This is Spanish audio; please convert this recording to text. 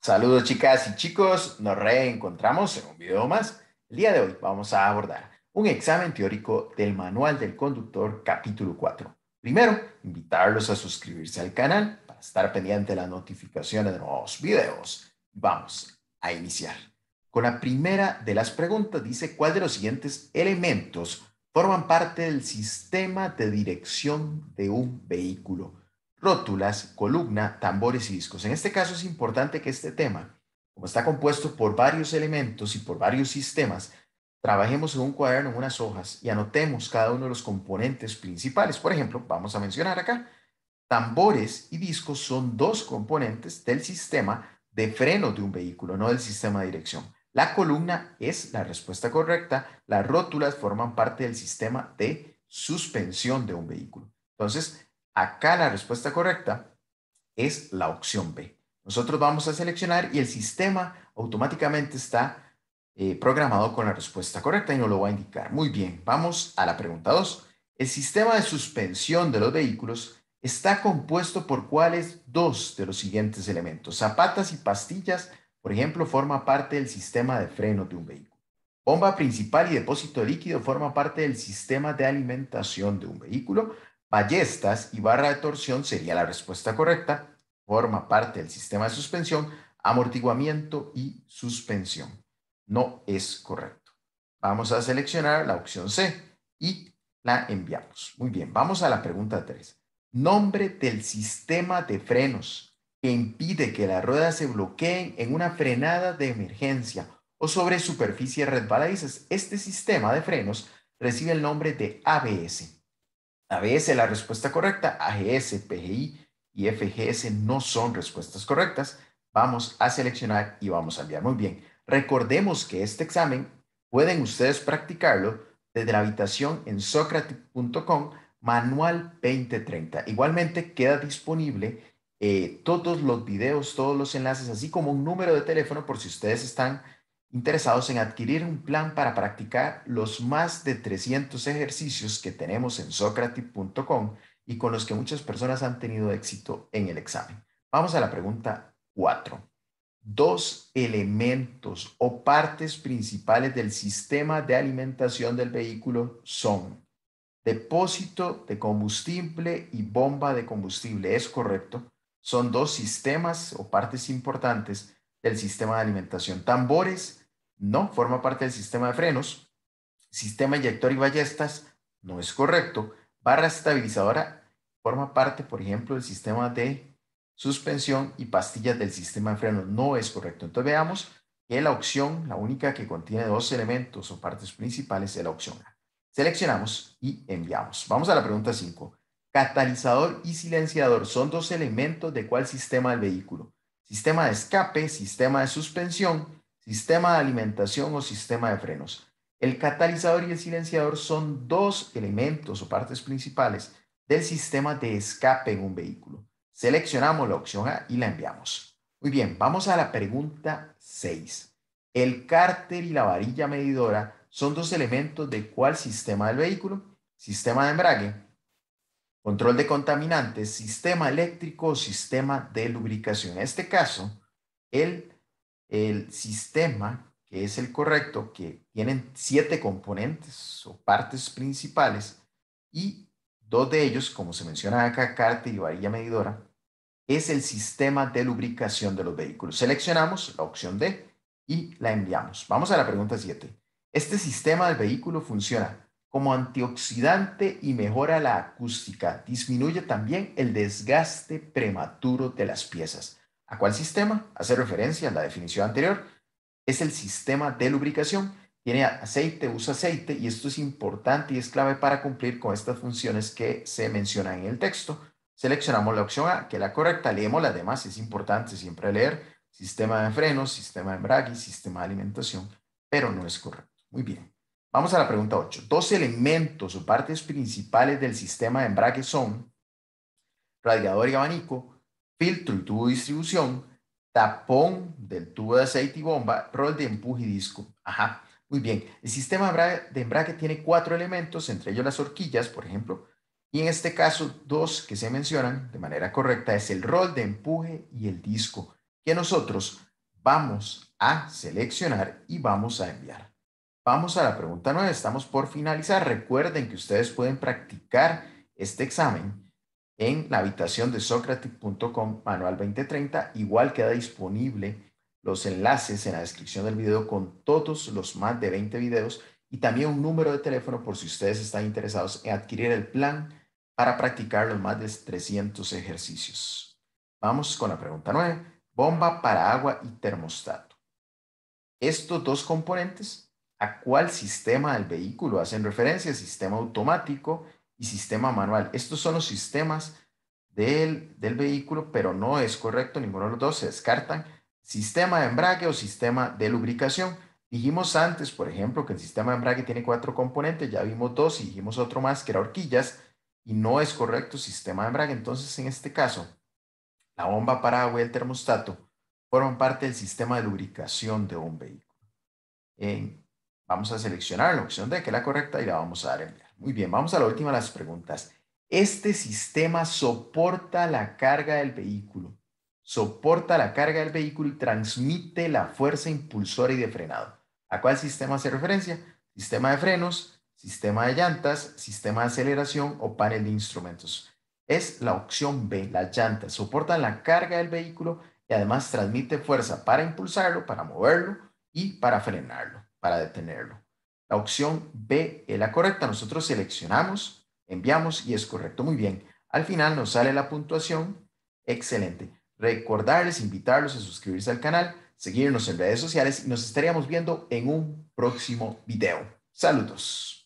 Saludos chicas y chicos, nos reencontramos en un video más. El día de hoy vamos a abordar un examen teórico del Manual del Conductor capítulo 4. Primero, invitarlos a suscribirse al canal para estar pendiente de las notificaciones de nuevos videos. Vamos a iniciar. Con la primera de las preguntas dice cuál de los siguientes elementos forman parte del sistema de dirección de un vehículo rótulas, columna, tambores y discos. En este caso es importante que este tema, como está compuesto por varios elementos y por varios sistemas, trabajemos en un cuaderno, en unas hojas y anotemos cada uno de los componentes principales. Por ejemplo, vamos a mencionar acá, tambores y discos son dos componentes del sistema de freno de un vehículo, no del sistema de dirección. La columna es la respuesta correcta, las rótulas forman parte del sistema de suspensión de un vehículo. Entonces, Acá la respuesta correcta es la opción B. Nosotros vamos a seleccionar y el sistema automáticamente está eh, programado con la respuesta correcta y nos lo va a indicar. Muy bien, vamos a la pregunta 2. El sistema de suspensión de los vehículos está compuesto por cuáles dos de los siguientes elementos. Zapatas y pastillas, por ejemplo, forma parte del sistema de freno de un vehículo. Bomba principal y depósito líquido forma parte del sistema de alimentación de un vehículo. Ballestas y barra de torsión sería la respuesta correcta. Forma parte del sistema de suspensión, amortiguamiento y suspensión. No es correcto. Vamos a seleccionar la opción C y la enviamos. Muy bien, vamos a la pregunta 3. Nombre del sistema de frenos que impide que las ruedas se bloqueen en una frenada de emergencia o sobre superficies resbaladizas. Este sistema de frenos recibe el nombre de ABS a veces la respuesta correcta, AGS, PGI y FGS no son respuestas correctas. Vamos a seleccionar y vamos a enviar. Muy bien. Recordemos que este examen pueden ustedes practicarlo desde la habitación en socratic.com manual 2030. Igualmente queda disponible eh, todos los videos, todos los enlaces, así como un número de teléfono por si ustedes están interesados en adquirir un plan para practicar los más de 300 ejercicios que tenemos en socrati.com y con los que muchas personas han tenido éxito en el examen. Vamos a la pregunta 4. Dos elementos o partes principales del sistema de alimentación del vehículo son depósito de combustible y bomba de combustible. Es correcto. Son dos sistemas o partes importantes del sistema de alimentación. Tambores, no, forma parte del sistema de frenos. Sistema inyector y ballestas, no es correcto. Barra estabilizadora forma parte, por ejemplo, del sistema de suspensión y pastillas del sistema de frenos. No es correcto. Entonces veamos que la opción, la única que contiene dos elementos o partes principales, es la opción A. Seleccionamos y enviamos. Vamos a la pregunta 5. Catalizador y silenciador son dos elementos de cuál sistema del vehículo sistema de escape, sistema de suspensión, sistema de alimentación o sistema de frenos. El catalizador y el silenciador son dos elementos o partes principales del sistema de escape en un vehículo. Seleccionamos la opción A y la enviamos. Muy bien, vamos a la pregunta 6. El cárter y la varilla medidora son dos elementos de cuál sistema del vehículo? Sistema de embrague, control de contaminantes, sistema eléctrico, o sistema de lubricación. En este caso, el, sistema que es el correcto, que tienen siete componentes o partes principales y dos de ellos, como se menciona acá, cárter y varilla medidora, es el sistema de lubricación de los vehículos. Seleccionamos la opción D y la enviamos. Vamos a la pregunta 7. Este sistema del vehículo funciona como antioxidante y mejora la acústica. Disminuye también el desgaste prematuro de las piezas. ¿A cuál sistema? Hace referencia a la definición anterior. Es el sistema de lubricación. Tiene aceite, usa aceite y esto es importante y es clave para cumplir con estas funciones que se mencionan en el texto. Seleccionamos la opción A, que es la correcta. Leemos la demás, es importante siempre leer sistema de frenos, sistema de embrague, sistema de alimentación, pero no es correcto. Muy bien. Vamos a la pregunta 8. Dos elementos o partes principales del sistema de embrague son radiador y abanico, filtro y tubo de distribución, tapón del tubo de aceite y bomba, rol de empuje y disco. Ajá, muy bien. El sistema de embrague, tiene cuatro elementos, entre ellos las horquillas, por ejemplo, y en este caso dos que se mencionan de manera correcta es el rol de empuje y el disco, que nosotros vamos a seleccionar y vamos a enviar. Vamos a la pregunta nueve. Estamos por finalizar. Recuerden que ustedes pueden practicar este examen en la habitación de socratic.com manual 2030. Igual queda disponible los enlaces en la descripción del video con todos los más de 20 videos y también un número de teléfono por si ustedes están interesados en adquirir el plan para practicar los más de 300 ejercicios. Vamos con la pregunta nueve. Bomba para agua y termostato. Estos dos componentes a cuál sistema del vehículo hacen referencia, sistema automático y sistema manual. Estos son los sistemas del, vehículo, pero no es correcto, ninguno de los dos se descartan. Sistema de embrague o sistema de lubricación. Dijimos antes, por ejemplo, que el sistema de embrague tiene cuatro componentes, ya vimos dos y dijimos otro más que era horquillas y no es correcto sistema de embrague. Entonces, en este caso, la bomba para agua y el termostato forman parte del sistema de lubricación de un vehículo. Vamos a seleccionar la opción D, que es la correcta, y la vamos a dar enviar. Muy bien, vamos a la última de las preguntas. Este sistema soporta la carga del vehículo, soporta la carga del vehículo y transmite la fuerza impulsora y de frenado. ¿A cuál sistema hace referencia? Sistema de frenos, sistema de llantas, sistema de aceleración o panel de instrumentos. Es la opción B, las llantas Soporta la carga del vehículo y además transmite fuerza para impulsarlo, para moverlo y para frenarlo para detenerlo. La opción B es la correcta. Nosotros seleccionamos, enviamos y es correcto. Muy bien. Al final nos sale la puntuación. Excelente. Recordarles, invitarlos a suscribirse al canal, seguirnos en redes sociales y nos estaríamos viendo en un próximo video. Saludos.